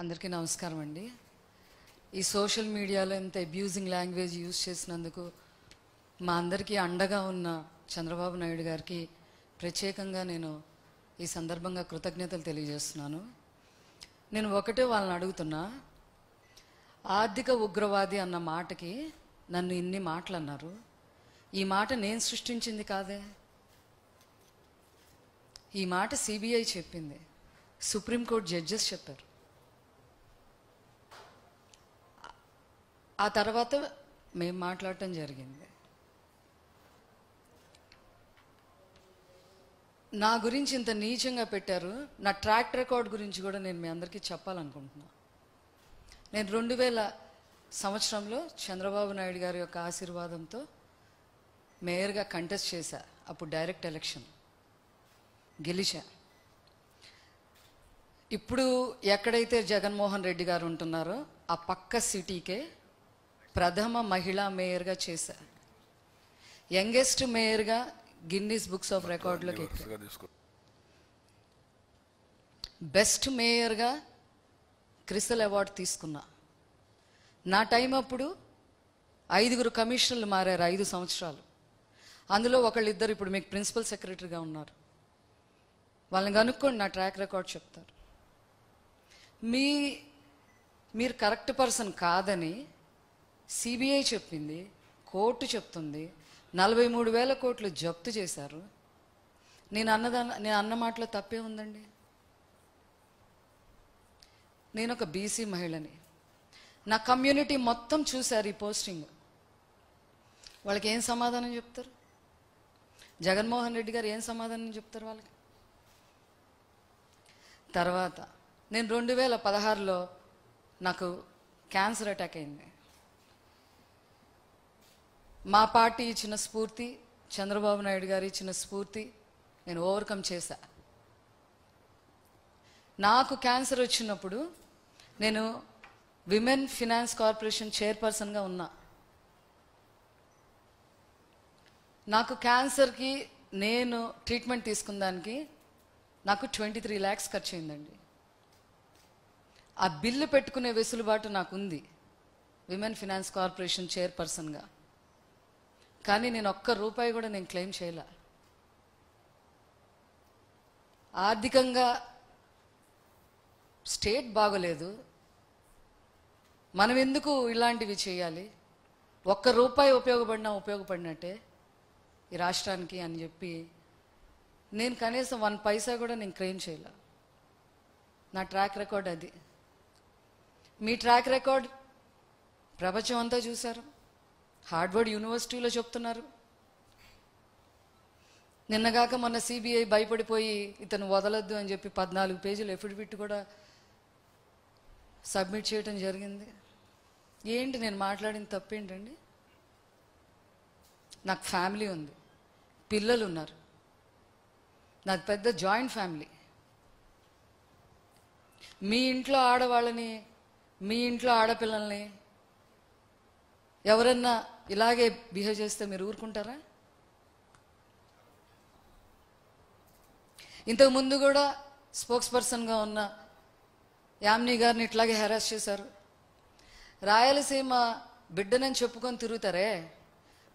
అందరికీ నమస్కారం అండి ఈ సోషల్ మీడియాలో ఇంత అబ్యూజింగ్ లాంగ్వేజ్ యూజ్ చేసినందుకు మా అందరికీ అండగా ఉన్న చంద్రబాబు నాయుడు గారికి ప్రత్యేకంగా నేను ఈ సందర్భంగా కృతజ్ఞతలు తెలియజేస్తున్నాను నేను ఒకటే వాళ్ళని అడుగుతున్నా ఆర్థిక ఉగ్రవాది అన్న మాటకి నన్ను ఇన్ని మాటలు అన్నారు ఈ మాట నేను సృష్టించింది కాదే ఈ మాట సిబిఐ చెప్పింది సుప్రీంకోర్టు జడ్జెస్ చెప్పారు ఆ తర్వాత మేము మాట్లాడటం జరిగింది నా గురించి ఇంత నీచంగా పెట్టారు నా ట్రాక్ రికార్డ్ గురించి కూడా నేను మీ అందరికీ చెప్పాలనుకుంటున్నా నేను రెండు వేల సంవత్సరంలో చంద్రబాబు నాయుడు గారి యొక్క ఆశీర్వాదంతో మేయర్గా కంటెస్ట్ చేశా అప్పుడు డైరెక్ట్ ఎలక్షన్ గెలిచా ఇప్పుడు ఎక్కడైతే జగన్మోహన్ రెడ్డి గారు ఉంటున్నారో ఆ పక్క సిటీకే ప్రథమ మహిళా మేయర్గా చేశా యంగెస్ట్ మేయర్గా గిన్నీస్ బుక్స్ ఆఫ్ రికార్డులోకి బెస్ట్ మేయర్గా క్రిస్టల్ అవార్డు తీసుకున్నా నా టైం అప్పుడు ఐదుగురు కమిషనర్లు మారారు ఐదు సంవత్సరాలు అందులో ఒకళ్ళిద్దరు ఇప్పుడు మీకు ప్రిన్సిపల్ సెక్రటరీగా ఉన్నారు వాళ్ళని కనుక్కోండి నా ట్రాక్ రికార్డ్ చెప్తారు మీ మీరు కరెక్ట్ పర్సన్ కాదని సిబిఐ చెప్పింది కోర్టు చెప్తుంది నలభై మూడు వేల కోట్లు జప్తు చేశారు నేను అన్నదా నేను అన్న మాటలో తప్పే ఉందండి నేను ఒక బీసీ మహిళని నా కమ్యూనిటీ మొత్తం చూశారు ఈ పోస్టింగ్ వాళ్ళకి ఏం సమాధానం చెప్తారు జగన్మోహన్ రెడ్డి గారు ఏం సమాధానం చెప్తారు వాళ్ళకి తర్వాత నేను రెండు వేల పదహారులో నాకు క్యాన్సర్ అటాక్ అయింది మా పార్టీ ఇచ్చిన స్ఫూర్తి చంద్రబాబు నాయుడు గారు ఇచ్చిన స్ఫూర్తి నేను ఓవర్కమ్ చేశా నాకు క్యాన్సర్ వచ్చినప్పుడు నేను విమెన్ ఫినాన్స్ కార్పొరేషన్ చైర్పర్సన్గా ఉన్నా నాకు క్యాన్సర్కి నేను ట్రీట్మెంట్ తీసుకున్న దానికి నాకు ట్వంటీ త్రీ ల్యాక్స్ ఖర్చు అయిందండి ఆ బిల్లు పెట్టుకునే వెసులుబాటు నాకుంది విమెన్ ఫినాన్స్ కార్పొరేషన్ చైర్పర్సన్గా కానీ నేను ఒక్క రూపాయి కూడా నేను క్లెయిమ్ చేయలే ఆర్థికంగా స్టేట్ బాగోలేదు మనం ఎందుకు ఇలాంటివి చేయాలి ఒక్క రూపాయి ఉపయోగపడినా ఉపయోగపడినట్టే ఈ రాష్ట్రానికి అని చెప్పి నేను కనీసం వన్ పైసా కూడా నేను క్లెయిమ్ చేయలే నా ట్రాక్ రికార్డ్ అది మీ ట్రాక్ రికార్డ్ ప్రపంచం అంతా చూశారు హార్డ్వర్డ్ యూనివర్సిటీలో చెప్తున్నారు నిన్నగాక మొన్న సిబిఐ భయపడిపోయి ఇతను వదలొద్దు అని చెప్పి పద్నాలుగు పేజీలు ఎఫిడవిట్ కూడా సబ్మిట్ చేయటం జరిగింది ఏంటి నేను మాట్లాడిన తప్పేంటండి నాకు ఫ్యామిలీ ఉంది పిల్లలు ఉన్నారు నాది పెద్ద జాయింట్ ఫ్యామిలీ మీ ఇంట్లో ఆడవాళ్ళని మీ ఇంట్లో ఆడపిల్లల్ని ఎవరన్నా ఇలాగే బిహేవ్ చేస్తే మీరు ఊరుకుంటారా ఇంతకు ముందు కూడా స్పోక్స్ పర్సన్గా ఉన్న యామ్ని గారిని ఇట్లాగే హెరాస్ చేశారు రాయలసీమ బిడ్డనని చెప్పుకొని తిరుగుతారే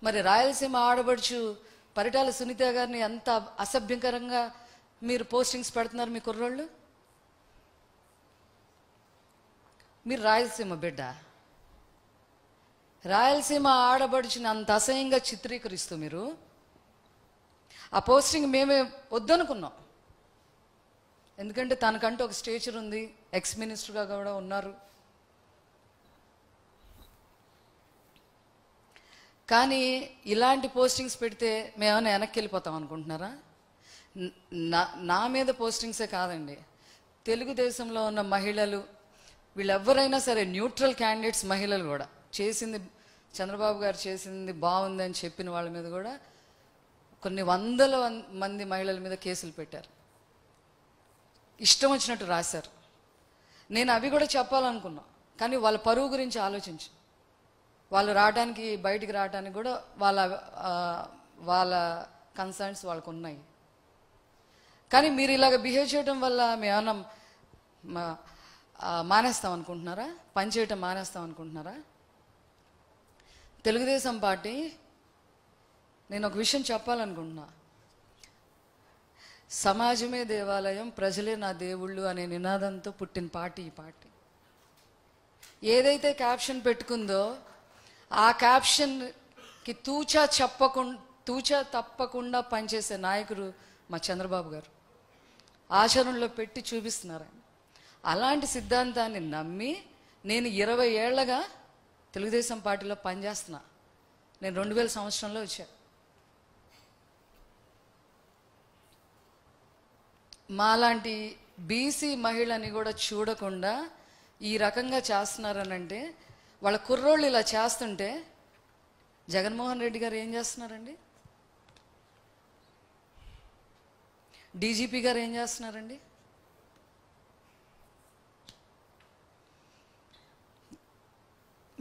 మరి రాయలసీమ ఆడబడుచు పరిటాల సునీత గారిని ఎంత అసభ్యంకరంగా మీరు పోస్టింగ్స్ పెడుతున్నారు మీ కుర్రోళ్ళు మీరు రాయలసీమ బిడ్డ రాయలసీమ ఆడబడిచిన అంత అసహ్యంగా చిత్రీకరిస్తూ మీరు ఆ పోస్టింగ్ మేమే వద్దనుకున్నాం ఎందుకంటే తనకంటూ ఒక స్టేచర్ ఉంది ఎక్స్ మినిస్టర్గా కూడా ఉన్నారు కానీ ఇలాంటి పోస్టింగ్స్ పెడితే మేమైనా వెనక్కి వెళ్ళిపోతాం అనుకుంటున్నారా నా నా మీద పోస్టింగ్సే కాదండి తెలుగుదేశంలో ఉన్న మహిళలు వీళ్ళెవరైనా సరే న్యూట్రల్ క్యాండిడేట్స్ మహిళలు కూడా చేసింది చంద్రబాబు గారు చేసింది బాగుందని చెప్పిన వాళ్ళ మీద కూడా కొన్ని వందల మంది మహిళల మీద కేసులు పెట్టారు ఇష్టం వచ్చినట్టు రాశారు నేను అవి కూడా చెప్పాలనుకున్నా కానీ వాళ్ళ పరువు గురించి ఆలోచించు వాళ్ళు రావడానికి బయటికి రావడానికి కూడా వాళ్ళ వాళ్ళ కన్సర్న్స్ వాళ్ళకు ఉన్నాయి కానీ మీరు ఇలాగ బిహేవ్ చేయడం వల్ల మేమన్నా మానేస్తాం అనుకుంటున్నారా పని చేయటం మానేస్తాం అనుకుంటున్నారా తెలుగుదేశం పార్టీ నేను ఒక విషయం చెప్పాలనుకుంటున్నా సమాజమే దేవాలయం ప్రజలే నా దేవుళ్ళు అనే నినాదంతో పుట్టిన పార్టీ ఈ పార్టీ ఏదైతే క్యాప్షన్ పెట్టుకుందో ఆ క్యాప్షన్కి తూచా చెప్పకుండా తూచా తప్పకుండా పనిచేసే నాయకుడు మా చంద్రబాబు గారు ఆచరణలో పెట్టి చూపిస్తున్నారు అలాంటి సిద్ధాంతాన్ని నమ్మి నేను ఇరవై ఏళ్ళగా తెలుగుదేశం పార్టీలో పనిచేస్తున్నా నేను రెండు వేల సంవత్సరంలో వచ్చా మాలాంటి బీసీ మహిళని కూడా చూడకుండా ఈ రకంగా చేస్తున్నారనంటే వాళ్ళ కుర్రోళ్ళు ఇలా చేస్తుంటే జగన్మోహన్ రెడ్డి గారు ఏం చేస్తున్నారండి డీజీపీ గారు ఏం చేస్తున్నారండి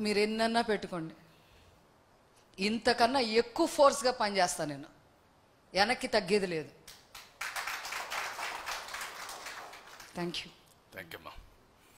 మీరు ఎన్నన్నా పెట్టుకోండి ఇంతకన్నా ఎక్కువ ఫోర్స్గా పనిచేస్తాను నేను వెనక్కి తగ్గేది లేదు థ్యాంక్ యూ థ్యాంక్ యూ